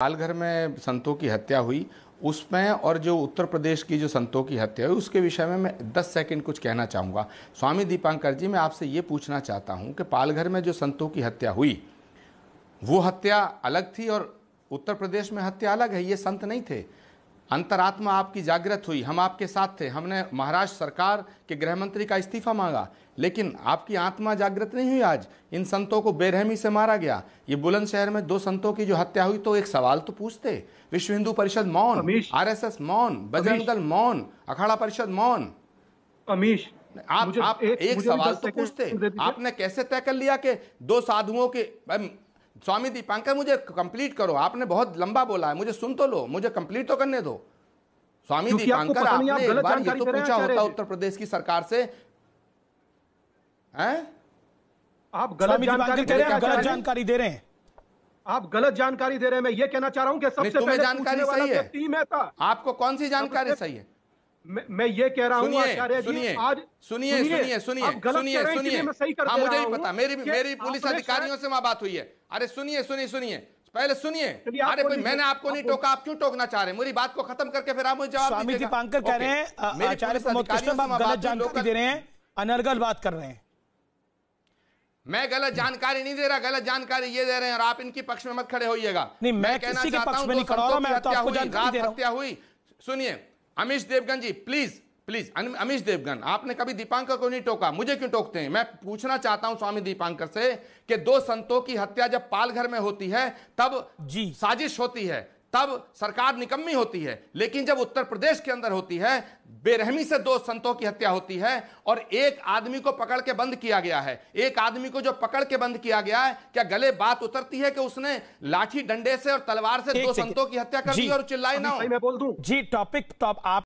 पालघर में संतों की हत्या हुई उसमें और जो उत्तर प्रदेश की जो संतों की हत्या हुई उसके विषय में मैं दस सेकंड कुछ कहना चाहूँगा स्वामी दीपांकर जी मैं आपसे ये पूछना चाहता हूँ कि पालघर में जो संतों की हत्या हुई वो हत्या अलग थी और उत्तर प्रदेश में हत्या अलग है ये संत नहीं थे अंतरात्मा आपकी जागृत हुई हम आपके साथ थे हमने महाराष्ट्र सरकार के गृह मंत्री का इस्तीफा मांगा लेकिन आपकी आत्मा जागृत नहीं हुई आज इन संतों को बेरहमी से मारा गया ये बुलंदशहर में दो संतों की जो हत्या हुई तो एक सवाल तो पूछते विश्व हिंदू परिषद मौन आरएसएस मौन बजरंग दल मौन अखाड़ा परिषद मौन अमीश आप, आप एक, एक सवाल तो पूछते आपने कैसे तय कर लिया कि दो साधुओं के स्वामी दीपांकर मुझे कंप्लीट करो आपने बहुत लंबा बोला है मुझे सुन तो लो मुझे कंप्लीट तो करने दो स्वामी दीपांकर आपने एक बार ये तो पूछा होता उत्तर प्रदेश की सरकार से हैं आप गलत जानकारी दे रहे हैं गलत जानकारी दे रहे हैं आप गलत जानकारी दे रहे हैं मैं ये कहना चाह रहा हूँ कि सबसे पहले जानकारी सही है आपको कौन सी जानकारी सही है मैं ये कह रहा हूँ सुनिए सुनिए सुनिए सुनिए सुनिए सुनिए हाँ मुझे ही पता मेरी मेरी पुलिस अधिकारियों से वहां बात हुई है अरे सुनिए सुनिए सुनिए पहले सुनिए अरे भाई मैंने आपको नहीं टोका आप क्यों टोकना चाह रहे मेरी बात को खत्म करके फिर आप मुझे जवाब स्वामी कह रहे हैं गलत जानकारी दे रहे हैं अनर्गल बात कर रहे हैं मैं गलत जानकारी नहीं दे रहा गलत जानकारी ये दे रहे हैं और आप इनकी पक्ष में मत खड़े होइएगा नहीं मैं कहना चाहता हूँ तो हत्या हुई सुनिए अमीश देवगन जी प्लीज प्लीज अमीश देवगन आपने कभी दीपांकर को नहीं टोका मुझे क्यों टोकते हैं मैं पूछना चाहता हूं स्वामी दीपांकर से कि दो संतों की हत्या जब पालघर में होती है तब जी साजिश होती है तब सरकार निकम्मी होती है लेकिन जब उत्तर प्रदेश के अंदर होती है बेरहमी से दो संतों की हत्या होती है और एक आदमी को पकड़ के बंद किया गया है एक आदमी को जो पकड़ के बंद किया गया है क्या गले बात उतरती है कि उसने लाठी डंडे से और तलवार से दो संतों की हत्या कर दी और चिल्लाई ना मैं बोल दू जी टॉपिक टॉप तो आप